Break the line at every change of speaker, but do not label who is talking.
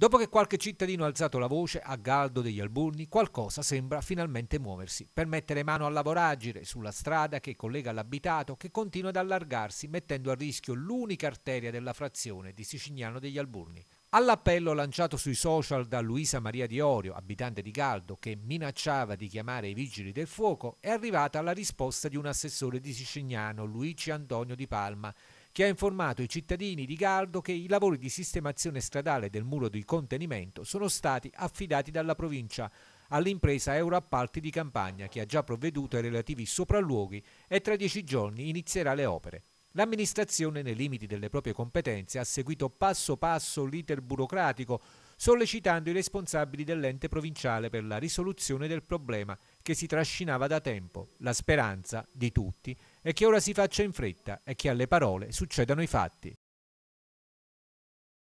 Dopo che qualche cittadino ha alzato la voce a Galdo degli Alburni, qualcosa sembra finalmente muoversi per mettere mano alla voragine sulla strada che collega l'abitato che continua ad allargarsi mettendo a rischio l'unica arteria della frazione di Sicignano degli Alburni. All'appello lanciato sui social da Luisa Maria Di Orio, abitante di Galdo, che minacciava di chiamare i vigili del fuoco, è arrivata la risposta di un assessore di Sicignano, Luigi Antonio Di Palma, che ha informato i cittadini di Gardo che i lavori di sistemazione stradale del muro di contenimento sono stati affidati dalla provincia all'impresa Euroappalti di Campagna che ha già provveduto ai relativi sopralluoghi e tra dieci giorni inizierà le opere. L'amministrazione, nei limiti delle proprie competenze, ha seguito passo passo l'iter burocratico sollecitando i responsabili dell'ente provinciale per la risoluzione del problema che si trascinava da tempo. La speranza di tutti è che ora si faccia in fretta e che alle parole succedano i fatti.